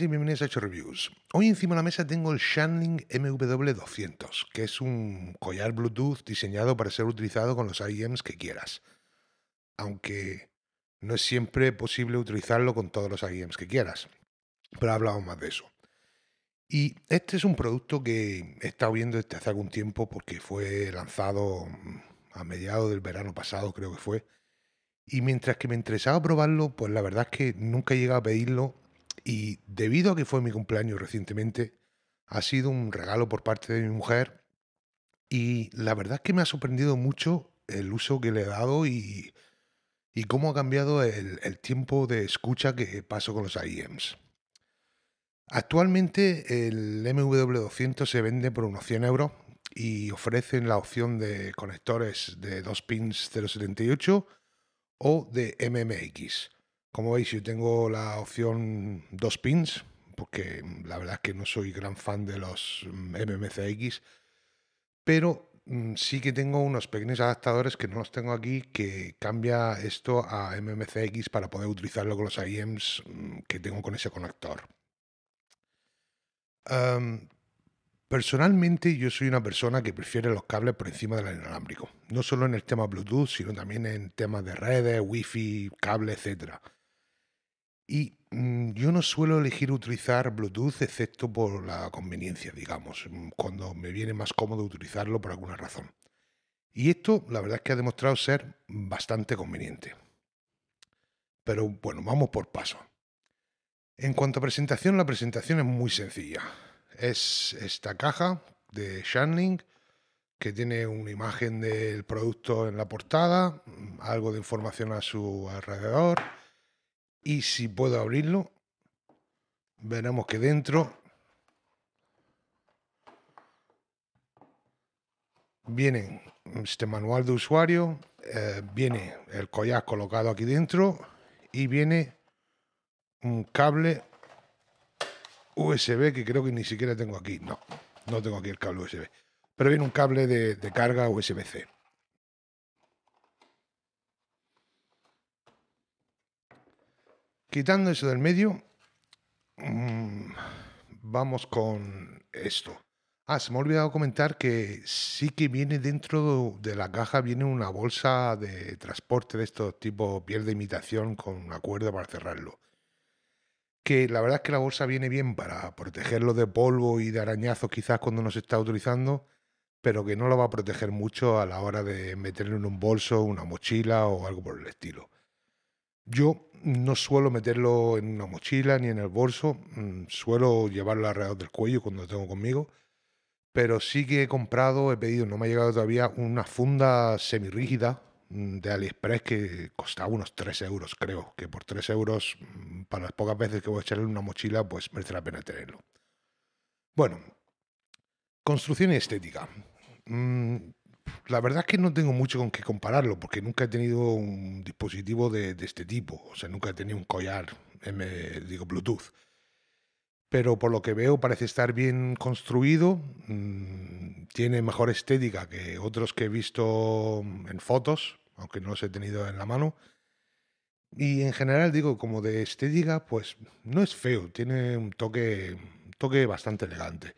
y bienvenidos a Reviews. Hoy encima de la mesa tengo el Shanling MW200, que es un collar Bluetooth diseñado para ser utilizado con los IEMs que quieras. Aunque no es siempre posible utilizarlo con todos los IEMs que quieras. Pero hablamos más de eso. Y este es un producto que he estado viendo desde hace algún tiempo porque fue lanzado mm, a mediados del verano pasado, creo que fue. Y mientras que me interesaba probarlo, pues la verdad es que nunca he a pedirlo y debido a que fue mi cumpleaños recientemente, ha sido un regalo por parte de mi mujer y la verdad es que me ha sorprendido mucho el uso que le he dado y, cómo ha cambiado el, el, tiempo de escucha que paso con los IEMs. Actualmente el MW200 se vende por unos 100 euros y ofrecen la opción de conectores de 2 pins 078 o de MMX. Como veis, yo tengo la opción dos pins, porque la verdad es que no soy gran fan de los MMCX, pero mm, sí que tengo unos pequeños adaptadores que no los tengo aquí que cambia esto a MMCX para poder utilizarlo con los IEMs mm, que tengo con ese conector. personalmente yo soy una persona que prefiere los cables por encima del inalámbrico, no solo en el tema Bluetooth, sino también en temas de redes, wifi, cable, etc., y mm, yo no suelo elegir utilizar Bluetooth excepto por la conveniencia, digamos, mm, cuando me viene más cómodo utilizarlo por alguna razón. Y esto la verdad es que ha demostrado ser bastante conveniente. Pero bueno, vamos por paso. En cuanto a presentación, la presentación es muy sencilla. Es esta caja de Shanling que tiene una imagen del producto en la portada, mm, algo de información a su alrededor, y si puedo abrirlo, veremos que dentro viene este manual de usuario, eh, viene el collar colocado aquí dentro y viene un cable USB que creo que ni siquiera tengo aquí. No, no tengo aquí el cable USB. Pero viene un cable de, de carga USB-C. Quitando eso del medio, mm, vamos con esto. Ah, se me ha olvidado comentar que sí que viene dentro de la caja, viene una bolsa de transporte de estos tipos, piel de imitación con una cuerda para cerrarlo. Que la verdad es que la bolsa viene bien para protegerlo de polvo y de arañazos quizás cuando no se está utilizando, pero que no lo va a proteger mucho a la hora de meterlo en un bolso, una mochila o algo por el estilo. Yo no suelo meterlo en una mochila ni en el bolso, mm, suelo llevarlo alrededor del cuello cuando lo tengo conmigo, pero sí que he comprado, he pedido, no me ha llegado todavía, una funda semirrígida mm, de AliExpress que costaba unos 3 euros, creo, que por 3 euros, mm, para las pocas veces que voy a echarle una mochila, pues merece la pena tenerlo. Bueno, construcción y estética la verdad es que no tengo mucho con qué compararlo, porque nunca he tenido un dispositivo de, este tipo, o sea, nunca he tenido un collar, M, digo, Bluetooth. Pero por lo que veo parece estar bien construido, mm, tiene mejor estética que otros que he visto en fotos, aunque no los he tenido en la mano. Y en general digo, como de estética, pues no es feo, tiene un toque, un toque bastante elegante.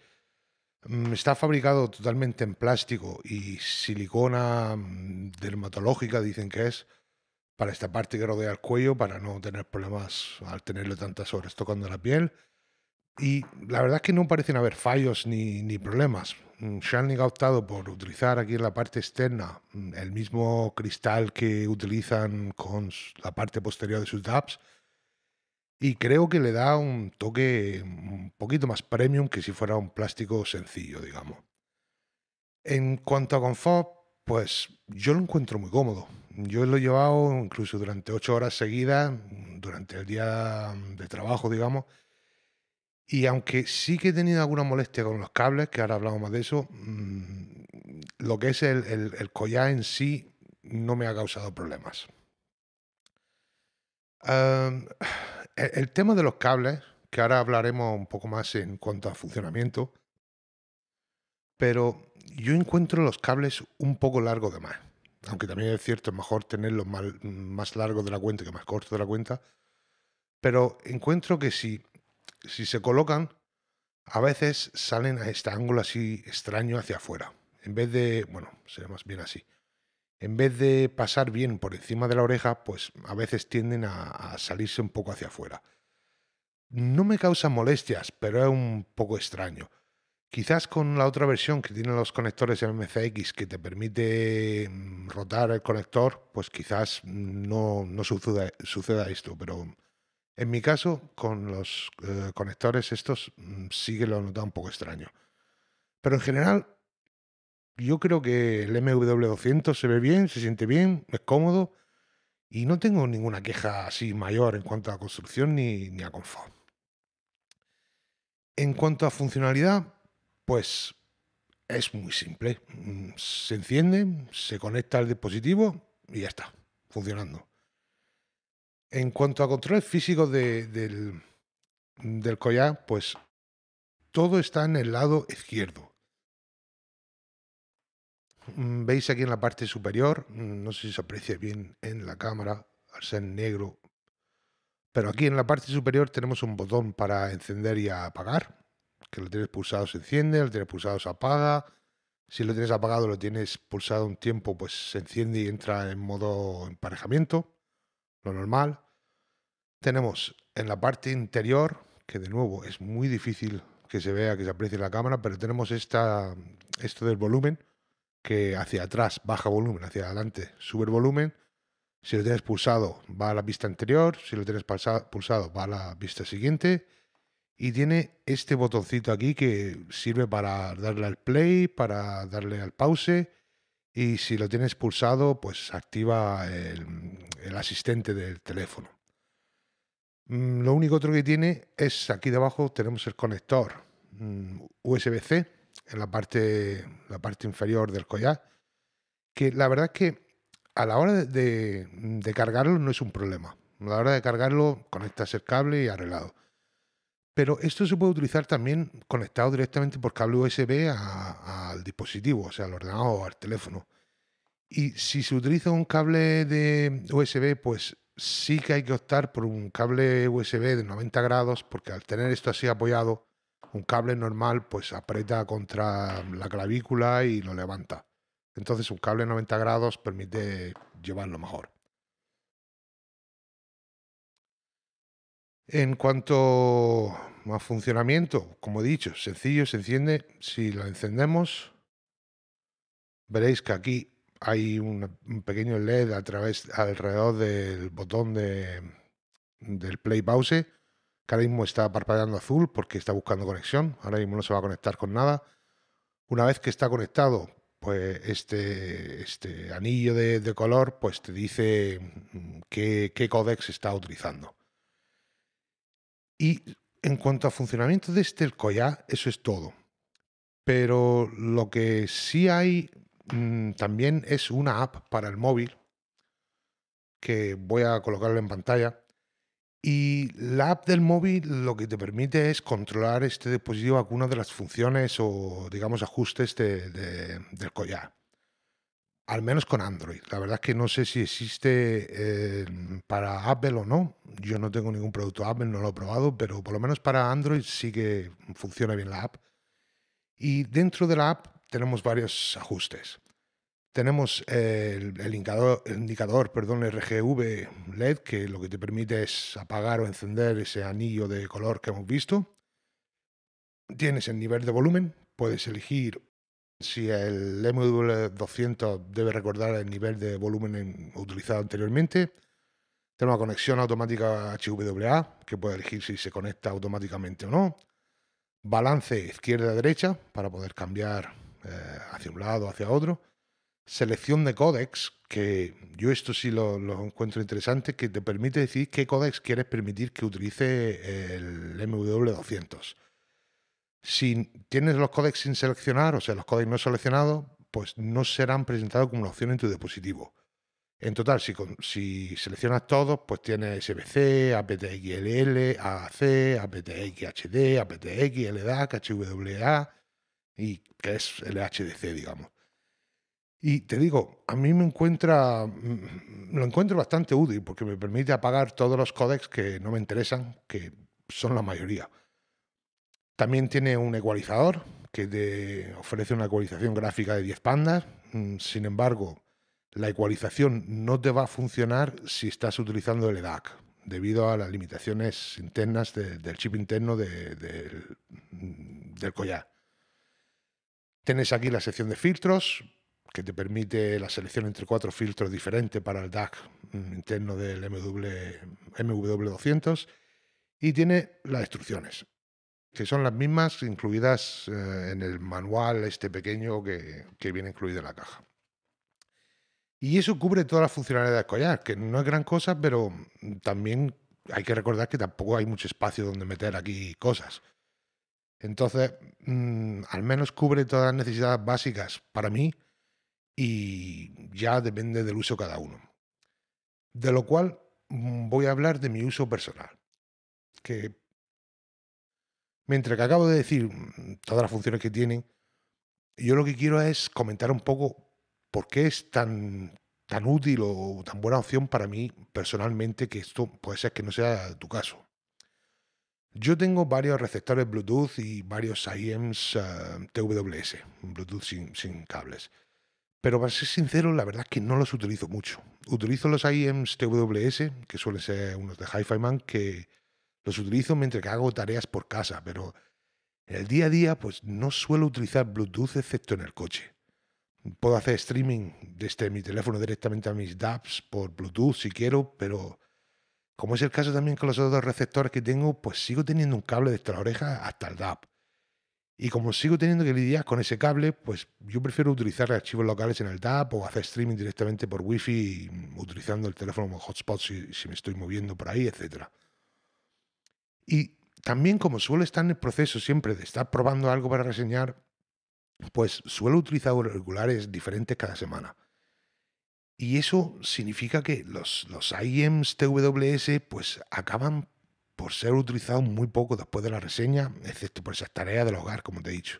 Mm, está fabricado totalmente en plástico y silicona mm, dermatológica, dicen que es, para esta parte que rodea el cuello, para no tener problemas al tenerlo tantas horas tocando la piel. Y la verdad es que no parecen haber fallos ni, ni problemas. Mm, Shanling ha optado por utilizar aquí en la parte externa el mismo cristal que utilizan con la parte posterior de sus DAPs y creo que le da un toque un poquito más premium que si fuera un plástico sencillo, digamos. En cuanto a confort, pues yo lo encuentro muy cómodo. Yo lo he llevado incluso durante ocho horas seguidas, durante el día de trabajo, digamos. Y aunque sí que he tenido alguna molestia con los cables, que ahora hablamos más de eso, mm, lo que es el, collar en sí no me ha causado problemas el tema de los cables, que ahora hablaremos un poco más en cuanto a funcionamiento, pero yo encuentro los cables un poco largos de más. Aunque también es cierto, es mejor tenerlos más, largos de la cuenta que más cortos de la cuenta. Pero encuentro que si, si se colocan, a veces salen a este ángulo así extraño hacia afuera. En vez de, bueno, sería más bien así en vez de pasar bien por encima de la oreja, pues a veces tienden a, salirse un poco hacia afuera. No me causa molestias, pero es un poco extraño. Quizás con la otra versión que tienen los conectores MCX que te permite mm, rotar el conector, pues quizás no, suceda, esto, pero en mi caso con los eh, conectores estos mm, sí que lo he notado un poco extraño. Pero en general yo creo que el MW200 se ve bien, se siente bien, es cómodo y no tengo ninguna queja así mayor en cuanto a construcción ni, a confort. En cuanto a funcionalidad, pues es muy simple. Mm, se enciende, se conecta al dispositivo y ya está, funcionando. En cuanto a controles físicos del collar, pues todo está en el lado izquierdo. Mm, veis aquí en la parte superior, mm, no sé si se aprecia bien en la cámara, al ser negro, pero aquí en la parte superior tenemos un botón para encender y apagar, que lo tienes pulsado se enciende, lo tienes pulsado se apaga, si lo tienes apagado lo tienes pulsado un tiempo, pues se enciende y entra en modo emparejamiento, lo normal. Tenemos en la parte interior, que de nuevo es muy difícil que se vea, que se aprecie en la cámara, pero tenemos esta, esto del volumen, que hacia atrás baja volumen, hacia adelante sube volumen. Si lo tienes pulsado, va a la vista anterior. Si lo tienes pulsado, va a la vista siguiente. Y tiene este botoncito aquí que sirve para darle al play, para darle al pause. Y si lo tienes pulsado, pues activa el, el asistente del teléfono. Mm, lo único otro que tiene es aquí debajo tenemos el conector mm, USB-C en la parte, la parte inferior del collar, que la verdad es que a la hora de, cargarlo no es un problema. A la hora de cargarlo conectas el cable y arreglado. Pero esto se puede utilizar también conectado directamente por cable USB al dispositivo, o sea, al ordenador o al teléfono. Y si se utiliza un cable de USB, pues sí que hay que optar por un cable USB de 90 grados, porque al tener esto así apoyado, un cable normal pues aprieta contra la clavícula y lo levanta. Entonces un cable 90 grados permite llevarlo mejor. En cuanto a funcionamiento, como he dicho, sencillo, se enciende. Si lo encendemos, veréis que aquí hay un, pequeño LED a través, alrededor del botón de, del play pause que ahora mismo está parpadeando azul porque está buscando conexión, ahora mismo no se va a conectar con nada. Una vez que está conectado, pues este, este anillo de, color pues te dice mm, qué, qué códex está utilizando. Y en cuanto a funcionamiento de este collar, eso es todo. Pero lo que sí hay mm, también es una app para el móvil que voy a colocarla en pantalla y la app del móvil lo que te permite es controlar este dispositivo algunas de las funciones o, digamos, ajustes del collar. Al menos con Android. La verdad es que no sé si existe eh, para Apple o no. Yo no tengo ningún producto Apple, no lo he probado, pero por lo menos para Android sí que funciona bien la app. Y dentro de la app tenemos varios ajustes. Tenemos el, indicador, indicador, perdón, RGV LED, que lo que te permite es apagar o encender ese anillo de color que hemos visto. Tienes el nivel de volumen, puedes elegir si el MW200 debe recordar el nivel de volumen utilizado anteriormente. Tenemos la conexión automática HWA, que puede elegir si se conecta automáticamente o no. Balance izquierda-derecha para poder cambiar eh, hacia un lado o hacia otro selección de códex, que yo esto sí lo, encuentro interesante, que te permite decir qué códex quieres permitir que utilice el MW200. Si tienes los códex sin seleccionar, o sea, los códex no seleccionados, pues no serán presentados como una opción en tu dispositivo. En total, si, seleccionas todos, pues tienes SBC, APTXLL, AAC, APTXHD, APTX, LDAC, HWA y que es el HDC, digamos. Y te digo, a mí me encuentra, mm, lo encuentro bastante útil porque me permite apagar todos los códecs que no me interesan, que son la mayoría. También tiene un ecualizador que te ofrece una ecualización gráfica de 10 pandas. Mm, sin embargo, la ecualización no te va a funcionar si estás utilizando el EDAC, debido a las limitaciones internas del chip interno del collar. Tienes aquí la sección de filtros, que te permite la selección entre cuatro filtros diferentes para el DAC interno del MW, 200 y tiene las instrucciones, que son las mismas incluidas eh, en el manual este pequeño que, viene incluido en la caja. Y eso cubre todas las funcionalidades de collar, que no es gran cosa, pero también hay que recordar que tampoco hay mucho espacio donde meter aquí cosas. Entonces, mm, al menos cubre todas las necesidades básicas para mí y ya depende del uso cada uno. De lo cual mm, voy a hablar de mi uso personal. Que mientras que acabo de decir mm, todas las funciones que tienen, yo lo que quiero es comentar un poco por qué es tan, tan útil o tan buena opción para mí personalmente, que esto puede ser que no sea tu caso. Yo tengo varios receptores Bluetooth y varios IEMs eh, TWS, Bluetooth sin cables pero para ser sincero, la verdad es que no los utilizo mucho. Utilizo los IEMs TWS, que suelen ser unos de Hi-Fi Man, que los utilizo mientras que hago tareas por casa, pero en el día a día pues no suelo utilizar Bluetooth excepto en el coche. Puedo hacer streaming desde mi teléfono directamente a mis DAPs por Bluetooth si quiero, pero como es el caso también con los otros receptores que tengo, pues sigo teniendo un cable desde la oreja hasta el DAP. Y como sigo teniendo que lidiar con ese cable, pues yo prefiero utilizar archivos locales en el DAP o hacer streaming directamente por Wi-Fi utilizando el teléfono como hotspot si, me estoy moviendo por ahí, etc. Y también como suelo estar en el proceso siempre de estar probando algo para reseñar, pues suelo utilizar auriculares diferentes cada semana. Y eso significa que los, los IEMs TWS pues acaban por ser utilizado muy poco después de la reseña, excepto por esas tareas del hogar, como te he dicho.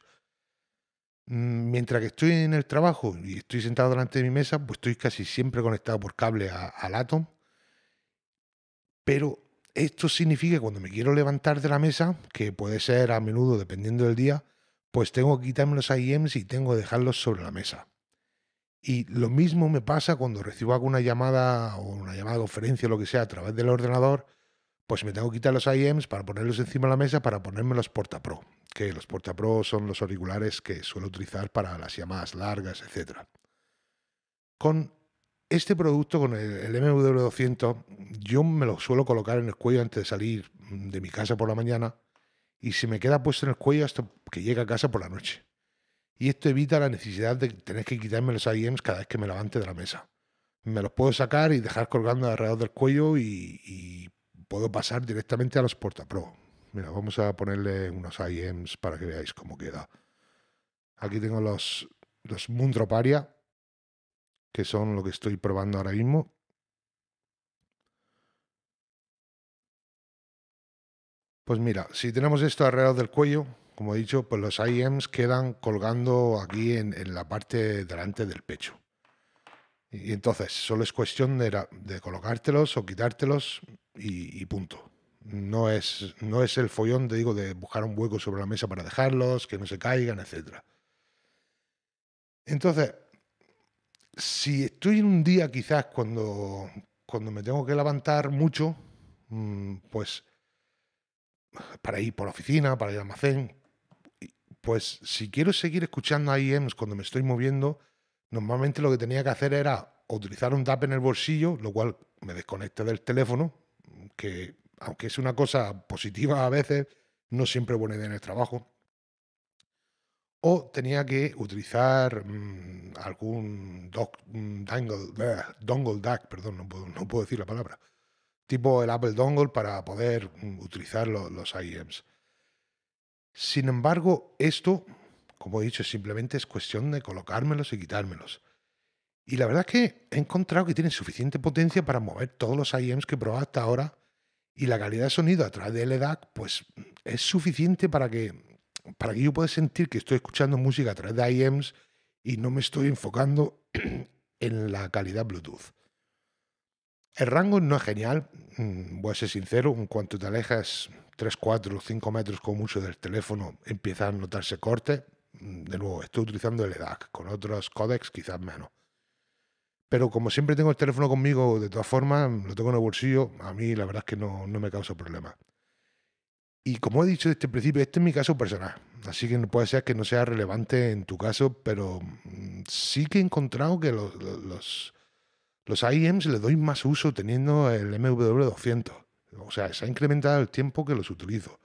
Mm, mientras que estoy en el trabajo y estoy sentado delante de mi mesa, pues estoy casi siempre conectado por cable al Atom. Pero esto significa que cuando me quiero levantar de la mesa, que puede ser a menudo dependiendo del día, pues tengo que quitarme los IEMs y tengo que dejarlos sobre la mesa. Y lo mismo me pasa cuando recibo alguna llamada o una llamada de conferencia o lo que sea a través del ordenador pues me tengo que quitar los IEMs para ponerlos encima de la mesa para ponerme los pro, que los porta pro son los auriculares que suelo utilizar para las llamadas largas, etc. Con este producto, con el, MW200, yo me lo suelo colocar en el cuello antes de salir de mi casa por la mañana y se me queda puesto en el cuello hasta que llegue a casa por la noche. Y esto evita la necesidad de tener que quitarme los IEMs cada vez que me levante de la mesa. Me los puedo sacar y dejar colgando alrededor del cuello y puedo pasar directamente a los pro. Mira, vamos a ponerle unos IEMs para que veáis cómo queda. Aquí tengo los, los Mundroparia, que son lo que estoy probando ahora mismo. Pues mira, si tenemos esto alrededor del cuello, como he dicho, pues los IEMs quedan colgando aquí en, en la parte delante del pecho. Y entonces, solo es cuestión de, colocártelos o quitártelos y, punto. No es, no es el follón, te digo, de buscar un hueco sobre la mesa para dejarlos, que no se caigan, etc. Entonces, si estoy en un día quizás cuando, cuando me tengo que levantar mucho, mm, pues para ir por la oficina, para ir al almacén, pues si quiero seguir escuchando a IEMs cuando me estoy moviendo, Normalmente lo que tenía que hacer era utilizar un DAP en el bolsillo, lo cual me desconecta del teléfono, que aunque es una cosa positiva a veces, no siempre buena idea en el trabajo. O tenía que utilizar mm, algún mm, dongle DAC, perdón, no puedo, decir la palabra, tipo el Apple Dongle para poder mm, utilizar los IEMs. Sin embargo, esto como he dicho, simplemente es cuestión de colocármelos y quitármelos. Y la verdad es que he encontrado que tienen suficiente potencia para mover todos los IEMs que he probado hasta ahora y la calidad de sonido a través de LDAC e pues es suficiente para que, para que yo pueda sentir que estoy escuchando música a través de IEMs y no me estoy enfocando en la calidad Bluetooth. El rango no es genial, mm, voy a ser sincero, en cuanto te alejas 3, 4, 5 metros con mucho del teléfono empieza a notarse corte, de nuevo, estoy utilizando el EDAC, con otros códex quizás menos. Pero como siempre tengo el teléfono conmigo, de todas formas, lo tengo en el bolsillo, a mí la verdad es que no, me causa problema. Y como he dicho desde el principio, este es mi caso personal, así que puede ser que no sea relevante en tu caso, pero mm, sí que he encontrado que los, los, los IEMs les doy más uso teniendo el MW200. O sea, se ha incrementado el tiempo que los utilizo.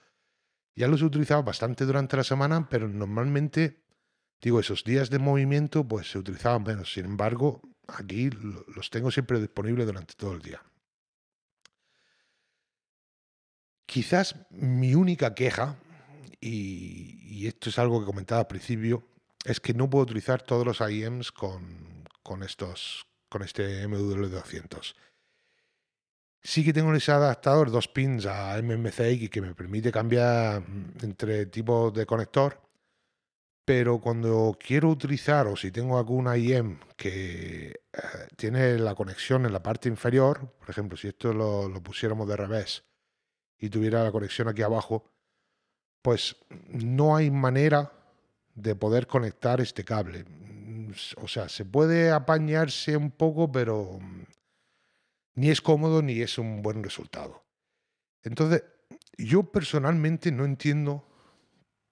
Ya los he utilizado bastante durante la semana, pero normalmente, digo, esos días de movimiento pues se utilizaban menos. Sin embargo, aquí los tengo siempre disponibles durante todo el día. Quizás mi única queja, y, esto es algo que comentaba al principio, es que no puedo utilizar todos los IEMs con, con, estos, con este MW200. Sí que tengo ese adaptador, dos pins a MMCX que me permite cambiar mm, entre tipos de conector, pero cuando quiero utilizar o si tengo alguna IEM que eh, tiene la conexión en la parte inferior, por ejemplo, si esto lo, lo pusiéramos de revés y tuviera la conexión aquí abajo, pues no hay manera de poder conectar este cable. Mm, o sea, se puede apañarse un poco, pero mm, ni es cómodo ni es un buen resultado. Entonces, yo personalmente no entiendo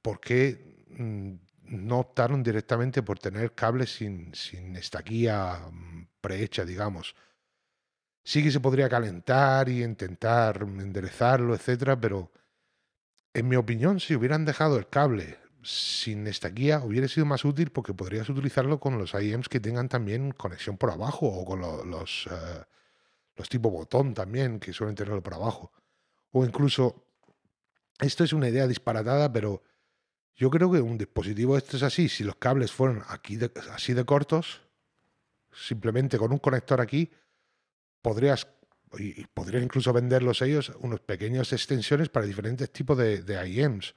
por qué mm, no optaron directamente por tener cables sin, sin guía mm, prehecha, digamos. Sí que se podría calentar y intentar enderezarlo, etcétera, pero en mi opinión, si hubieran dejado el cable sin esta guía hubiera sido más útil porque podrías utilizarlo con los IEMs que tengan también conexión por abajo o con los, eh, los tipo botón también, que suelen tenerlo por abajo. O incluso, esto es una idea disparatada, pero yo creo que un dispositivo esto es así, si los cables fueran aquí así de cortos, simplemente con un conector aquí, podrías, y, podrías incluso venderlos ellos, unos pequeños extensiones para diferentes tipos de, de IEMs.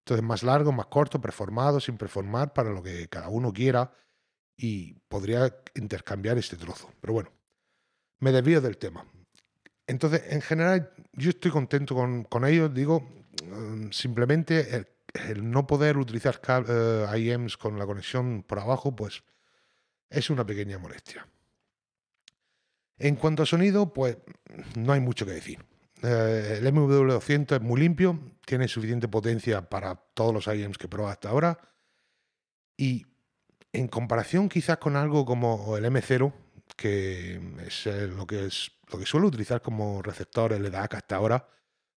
Entonces, más largo, más corto, preformado, sin performar, para lo que cada uno quiera, y podría intercambiar este trozo. Pero bueno, me desvío del tema. Entonces, en general, yo estoy contento con, ellos. Digo, mm, simplemente el, no poder utilizar eh, IEMs con la conexión por abajo, pues es una pequeña molestia. En cuanto a sonido, pues no hay mucho que decir. Eh, el MW200 es muy limpio, tiene suficiente potencia para todos los IEMs que he probado hasta ahora. Y en comparación quizás con algo como el M0, que es eh, lo que, es, lo que suelo utilizar como receptor el DAC hasta ahora,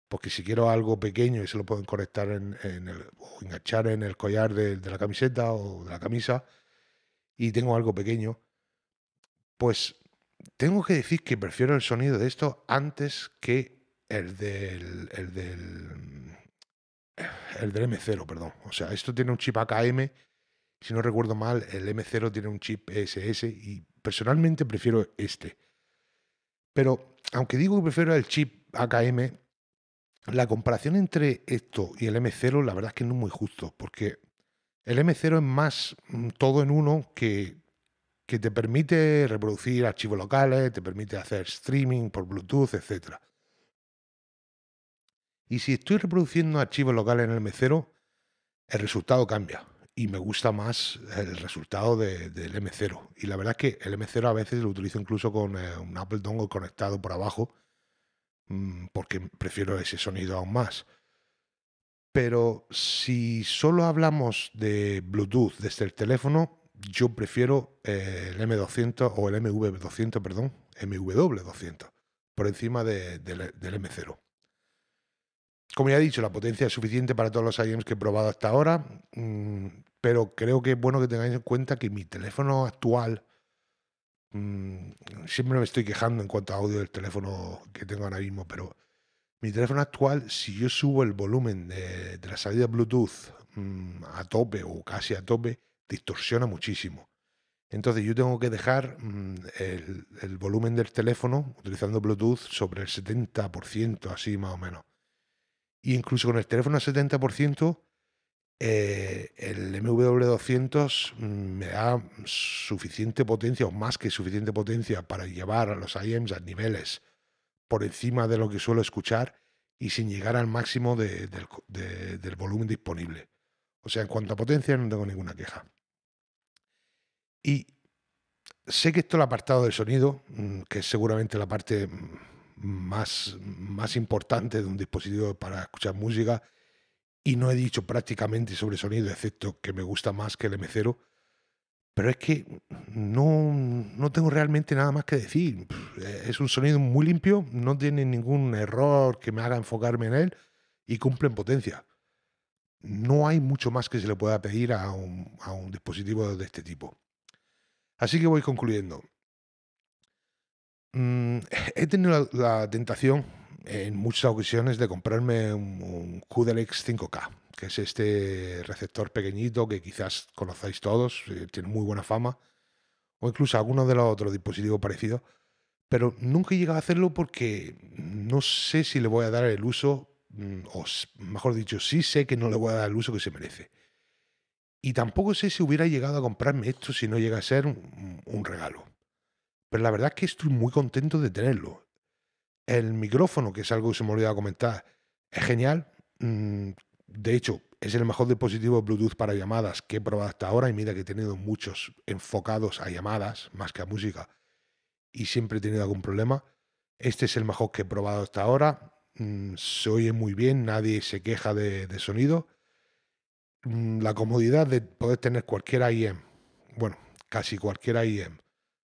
porque si quiero algo pequeño y se lo pueden conectar en, en el, o enganchar en el collar de, la camiseta o de la camisa, y tengo algo pequeño, pues tengo que decir que prefiero el sonido de esto antes que el del, el del, el del M0, perdón. O sea, esto tiene un chip AKM, si no recuerdo mal, el M0 tiene un chip SS y personalmente prefiero este. Pero aunque digo que prefiero el chip AKM, la comparación entre esto y el M0 la verdad es que no es muy justo, porque el M0 es más mm, todo en uno que, que te permite reproducir archivos locales, te permite hacer streaming por Bluetooth, etc. Y si estoy reproduciendo archivos locales en el M0, el resultado cambia y me gusta más el resultado del M0. Y la verdad es que el M0 a veces lo utilizo incluso con eh, un Apple Dongle conectado por abajo, mm, porque prefiero ese sonido aún más. Pero si solo hablamos de Bluetooth desde el teléfono, yo prefiero eh, el M200 o el MV200, perdón, MW200, por encima del M0. Como ya he dicho, la potencia es suficiente para todos los IEMs que he probado hasta ahora. Mm, pero creo que es bueno que tengáis en cuenta que mi teléfono actual, mm, siempre me estoy quejando en cuanto a audio del teléfono que tengo ahora mismo, pero mi teléfono actual, si yo subo el volumen de, la salida Bluetooth mm, a tope o casi a tope, distorsiona muchísimo. Entonces yo tengo que dejar mm, el, el, volumen del teléfono utilizando Bluetooth sobre el 70%, así más o menos. Y incluso con el teléfono al 70%, el MW200 mm, me da suficiente potencia o más que suficiente potencia para llevar a los IEMs a niveles por encima de lo que suelo escuchar y sin llegar al máximo del, volumen disponible. O sea, en cuanto a potencia no tengo ninguna queja. Y sé que esto el apartado del sonido, mm, que es seguramente la parte mm, más importante de un dispositivo para escuchar música, y no he dicho prácticamente sobre sonido, excepto que me gusta más que el M0, pero es que no, tengo realmente nada más que decir. Es un sonido muy limpio, no tiene ningún error que me haga enfocarme en él y cumple en potencia. No hay mucho más que se le pueda pedir a un, dispositivo de este tipo. Así que voy concluyendo. Mm, he tenido la tentación en muchas ocasiones de comprarme un, un 5K, que es este receptor pequeñito que quizás conozcáis todos, eh, tiene muy buena fama, o incluso alguno de los otros dispositivos parecidos, pero nunca he llegado a hacerlo porque no sé si le voy a dar el uso, mm, o mejor dicho, sí sé que no le voy a dar el uso que se merece. Y tampoco sé si hubiera llegado a comprarme esto si no llega a ser un, un regalo. Pero la verdad es que estoy muy contento de tenerlo. El micrófono, que es algo que se me olvidaba comentar, es genial. Mm, de hecho, es el mejor dispositivo Bluetooth para llamadas que he probado hasta ahora y mira que he tenido muchos enfocados a llamadas más que a música y siempre he tenido algún problema. Este es el mejor que he probado hasta ahora. Mm, se oye muy bien, nadie se queja de, de sonido. Mm, la comodidad de poder tener cualquier IEM, bueno, casi cualquier IEM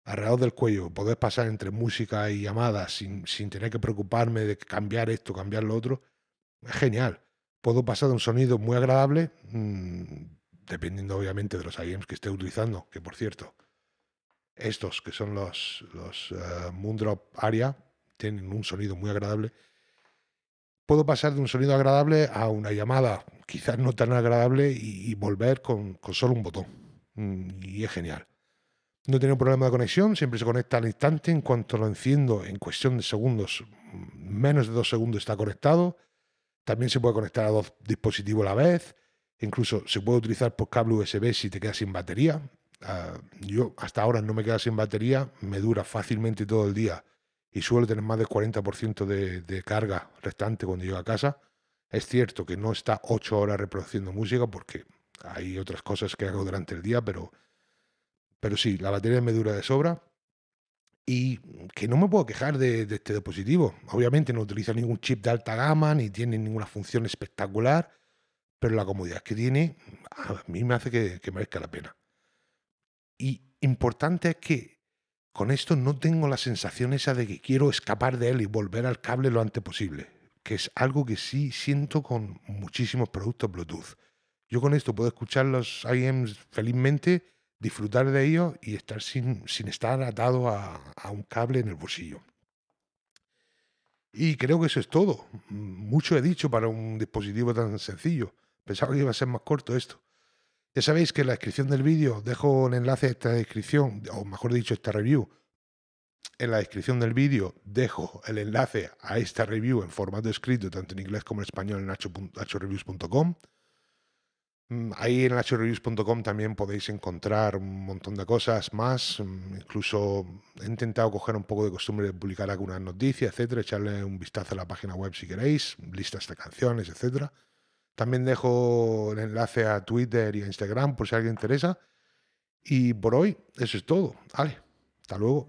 alrededor del cuello, poder pasar entre música y llamadas sin, tener que preocuparme de cambiar esto, cambiar lo otro, es genial. Puedo pasar de un sonido muy agradable, mm, dependiendo obviamente de los IEMs que esté utilizando, que por cierto, estos que son los, los Drop eh, Moondrop Aria tienen un sonido muy agradable. Puedo pasar de un sonido agradable a una llamada quizás no tan agradable y, volver con, solo un botón. Mm, y es genial. No tiene problema de conexión, siempre se conecta al instante. En cuanto lo enciendo, en cuestión de segundos, mm, menos de dos segundos está conectado. También se puede conectar a dos dispositivos a la vez. Incluso se puede utilizar por cable USB si te quedas sin batería. Ah, yo hasta ahora no me quedo sin batería, me dura fácilmente todo el día y suelo tener más del 40% de, de carga restante cuando llego a casa. Es cierto que no está 8 horas reproduciendo música porque hay otras cosas que hago durante el día, pero pero sí, la batería me dura de sobra y que no me puedo quejar de, este dispositivo. Obviamente no utiliza ningún chip de alta gama ni tiene ninguna función espectacular, pero la comodidad que tiene a mí me hace que, que merezca la pena. Y importante es que con esto no tengo la sensación esa de que quiero escapar de él y volver al cable lo antes posible, que es algo que sí siento con muchísimos productos Bluetooth. Yo con esto puedo escuchar los IEMs felizmente disfrutar de ellos y estar sin, estar atado a, un cable en el bolsillo. Y creo que eso es todo. Mucho he dicho para un dispositivo tan sencillo. Pensaba que iba a ser más corto esto. Ya sabéis que en la descripción del vídeo dejo el enlace a esta descripción, o mejor dicho, esta review. En la descripción del vídeo dejo el enlace a esta review en formato escrito, tanto en inglés como en español, en hachoreviews.com. Mm, ahí en hreviews.com también podéis encontrar un montón de cosas más. Mm, incluso he intentado coger un poco de costumbre de publicar algunas noticias, etcétera, echarle un vistazo a la página web si queréis, listas de canciones, etcétera. También dejo el enlace a Twitter y a Instagram por si alguien interesa. Y por hoy, eso es todo. Vale, hasta luego.